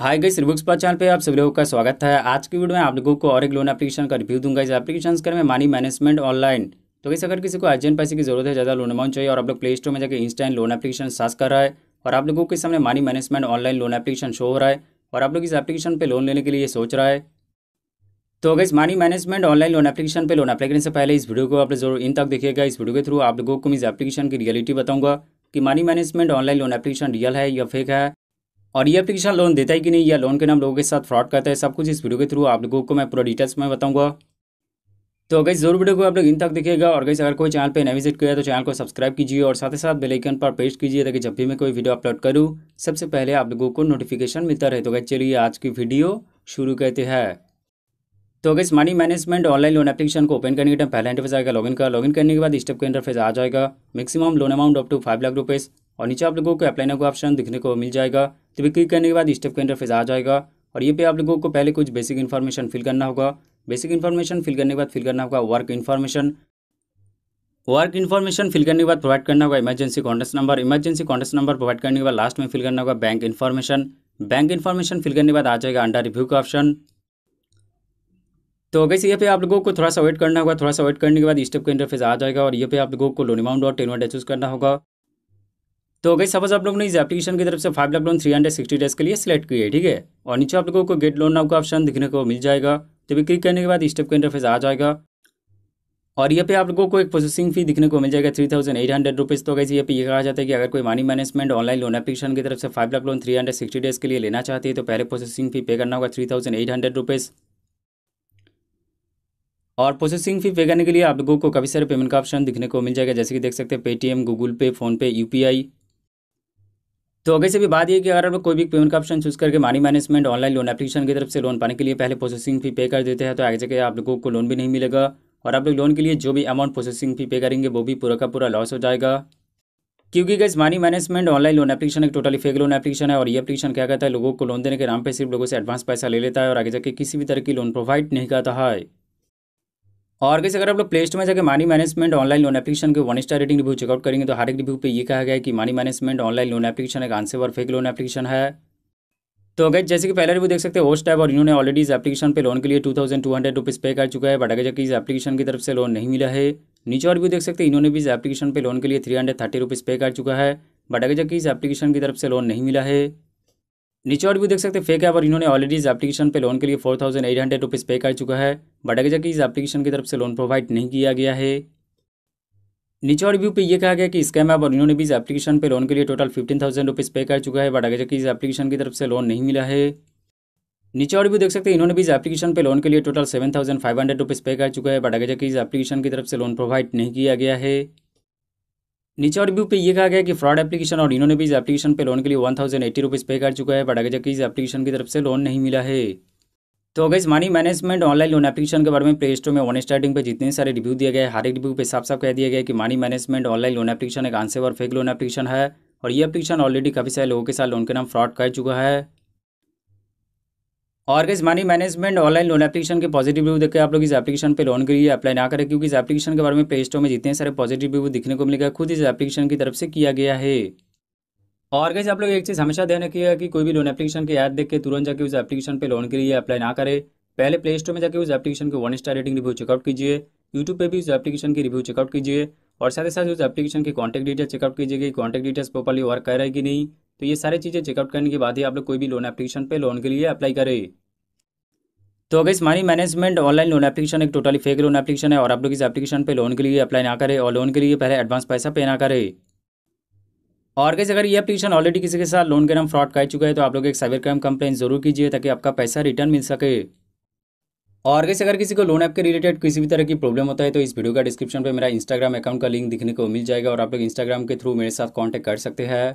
हाय guys books पर channel पे आप सभी लोगों का स्वागत है आज की वीडियो में आप लोगों को और एक लोन एप्लीकेशन का रिव्यू दूंगा इस एप्लीकेशन के में मानी मैनेजमेंट ऑनलाइन तो कैसे अगर किसी को अर्जेंट पैसे की जरूरत है ज़्यादा लोन अमाउंट चाहिए और आप लोग प्ले स्टोर में जाकर इंस्टेंट लोन एप्लीकेशन सर्च कर रहा है और आप लोगों के सामने money management online loan application show हो रहा है और आप लोग इस एप्लीकेशन पर लोन लेने के लिए सोच रहा है तो अगर money management online loan application पर लोन अप्लाई करने से पहले इस वीडियो को आप जरूर इन तक देखिएगा इस वीडियो के थ्रू आप लोगों को इस एप्लीकेशन की रियलिटी बताऊंगा कि money management online loan application real है या फेक है और ये एप्लीकेशन लोन देता है कि नहीं या लोन के नाम लोगों के साथ फ्रॉड करता है सब कुछ इस वीडियो के थ्रू आप लोगों को मैं पूरा डिटेल्स में बताऊंगा तो अगर जरूर वीडियो को आप लोग इन तक देखिएगा और गई अगर कोई चैनल पर नया विजिट किया तो चैनल को सब्सक्राइब कीजिए और साथ ही साथ बेलाइकन पर प्रेस कीजिए ताकि जब भी मैं कोई वीडियो अपलोड करूँ सबसे पहले आप लोगों को नोटिफिकेशन मिलता रहे तो गई चलिए आज की वीडियो शुरू करते हैं तो अगर money management online loan application को ओपन करने के टाइम पहला इंटरफेस आएगा लॉगिन का लॉगिन करने के बाद स्टेप का इंटरफेस आ जाएगा maximum loan amount up to five lakh rupees और नीचे आप लोगों को अप्लाई का ऑप्शन दिखने को मिल जाएगा तो भी क्लिक करने के बाद स्टेप का इंटरफेस आ जाएगा और ये पे आप लोगों को पहले कुछ बेसिक इन्फॉर्मेशन फिल करना होगा बेसिक इन्फॉर्मेशन फिल करने के बाद फिल करना होगा work information work information fill करने के बाद प्रोवाइड करना होगा emergency contact number emergency contact number provide करने के बाद लास्ट में फिल करना होगा bank information bank information fill करने के बाद आ जाएगा अंडर रिव्यू का ऑप्शन तो वैसे ये पे आप लोगों को थोड़ा सा वेट करना होगा थोड़ा सा वेट करने के बाद स्टेप का इंटरफेस आ जाएगा और ये पे आप लोगों को लोन अमाउंट और टेन चूज करना होगा तो गई सपोज आप लोगों ने इस एप्लीकेशन की तरफ से five lakh loan three hundred sixty days के लिए सिलेक्ट किया है ठीक है और नीचे आप लोगों को गेट लोन नाउ का ऑप्शन दिखने को मिल जाएगा तो भी क्लिक करने के बाद स्टेप का इंटरफेस आ जाएगा और यहाँ पे आप लोगों को एक प्रोसेसिंग फी दिखने को मिल जाएगा three thousand eight hundred rupees तो कैसे यहाँ पे ये कहा जाता है कि अगर कोई money management online loan application की तरफ से five lakh loan three hundred sixty days के लिए लेना चाहती है तो पहले प्रोसेसिंग फी पे करना होगा three thousand eight hundred rupees और प्रोसेसिंग फी पे करने के लिए आप लोगों को काफ़ी सारे पेमेंट का ऑप्शन दिखने को मिल जाएगा जैसे कि देख सकते हैं पेटीएम गूगल पे फ़ोनपे यू तो अगर से भी बात ये कि अगर आप कोई भी पेमेंट का ऑप्शन चूज करके money management online loan application की तरफ से लोन पाने के लिए पहले प्रोसेसिंग फी पे कर देते हैं तो आगे जाकर आप लोगों को लोन भी नहीं मिलेगा और आप लोग लोन के लिए जो भी अमाउंट प्रोसेसिंग फी पे करेंगे वो भी पूरा का पूरा लॉस हो जाएगा क्योंकि guys money management online loan application एक टोटली फेक लोन एप्लीकेशन है और ये एप्लीकेशन क्या कहता है लोगों को लोन देने के नाम पर सिर्फ लोगों से एडवांस पैसा ले लेता है और आगे जाके किसी भी तरह की लोन प्रोवाइड नहीं करता है और कैसे अगर आप लोग प्ले स्टोर में जाकर money management online loan application के one star rating review check out करेंगे तो हर एक रिव्यू पे ये कहा गया है कि money management online loan application एक आंसर और फेक लोन एप्लीकेशन है तो अगर जैसे कि पहले रिव्यू देख सकते हैं होस्ट ऐप और इन्होंने ऑलरेडी इस एप्लीकेशन पर लोन के लिए two thousand two hundred rupees pay कर चुका है बट अगर जबकि इस एप्लीकेशन की तरफ से लोन नहीं मिला है नीचे और भी देख सकते हैं इन्होंने भी इस एप्लीकेशन पे लोन के लिए three hundred thirty rupees pay कर चुका है बट अगर जबकि इस एप्लीकेशन की तरफ से लोन नहीं मिला है नीचे और भी देख सकते हैं फेक है और इन्होंने ऑलरेडी इस एप्लीकेशन पे लोन के लिए four thousand eight hundred rupees pay कर चुका है बट अगर जाके इस एप्लीकेशन की तरफ से लोन प्रोवाइड नहीं किया गया है नीचे और व्यू पे ये कहा गया कि स्कैम है और इन्होंने भी इस एप्लीकेशन पे लोन के लिए total fifteen thousand rupees pay कर चुका है बट अगर जाके इस एप्लीकेशन की तरफ से लोन नहीं मिला है नीचे और भी देख सकते हैं इन्होंने भी इस एप्लीकेशन पे लोन के लिए total seven thousand five hundred rupees pay कर चुका है बट अगर जाके इस एप्लीकेशन की तरफ से लोन प्रोवाइड नहीं किया गया है नीचे और व्यू पे ये कहा गया कि फ्रॉड एप्लीकेशन और इन्होंने भी इस एप्लीकेशन पे लोन के लिए one thousand eighty rupees pay कर चुका है बट अगर जबकि इस एप्लीकेशन की तरफ से लोन नहीं मिला है तो अगर इस money management online loan application के बारे में प्ले स्टोर में वन स्टार्टिंग पे जितने सारे रिव्यू दिए गए हर एक रिव्यू पे साफ साफ कह दिया गया कि money management online loan application एक और फेक लोन एप्लीकेशन है और ये एप्लीकेशन ऑलरेडी काफ़ी सारे लोगों के साथ लोन के नाम फ्रॉड कर चुका है और guys money management online loan application के पॉजिटिव रिव्यू देखकर आप लोग इस एप्लीकेशन पे लोन के लिए अप्लाई ना करें क्योंकि इस एप्लीकेशन के बारे में प्ले स्टोर में जितने सारे पॉजिटिव रिव्यू दिखने को मिलेगा खुद इस एप्लीकेशन की तरफ से किया गया है और गैस आप लोग एक चीज़ हमेशा ध्यान रखिएगा कि कोई भी लोन एप्लीकेशन की ऐड देख के तुरंत जाके उस एप्लीकेशन पर लोन के लिए अप्लाई ना करें पहले प्ले स्टोर में जाकर उस एप्लीकेशन के one star rating review check out कीजिए यूट्यूब पर भी उस एप्लीकेशन की रिव्यू चेकआउट कीजिए और साथ ही साथ उस एप्लीकेशन की कॉन्टैक्ट डिटेल्स चेकआउट कीजिए कि कॉन्टैक्ट डिटेल्स प्रॉपरली वर्क कर रहा है कि नहीं तो ये सारी चीज़ें चेकआउट करने के बाद ही आप लोग कोई भी लोन एप्लीकेशन पे लोन के लिए अप्लाई करें तो अगर money management online loan application एक टोटली फेक लोन एप्लीकेशन है और आप लोग इस एप्लीकेशन पे लोन के लिए अप्लाई ना करें और लोन के लिए पहले एडवांस पैसा पे ना करें और कैसे अगर ये एप्लीकेशन ऑलरेडी किसी के साथ लोन के नाम फ्रॉड कर चुका है तो आप लोग एक साइबर क्राइम कंप्लेन जरूर कीजिए ताकि आपका पैसा रिटर्न मिल सके और कैसे अगर किसी को लोन ऐप के रिलेटेड किसी भी तरह की प्रॉब्लम होता है तो इस वीडियो का डिस्क्रिप्शन पर मेरा इंस्टाग्राम अकाउंट का लिंक दिखने को मिल जाएगा और आप लोग इंस्टाग्राम के थ्रू मेरे साथ कॉन्टैक्ट कर सकते हैं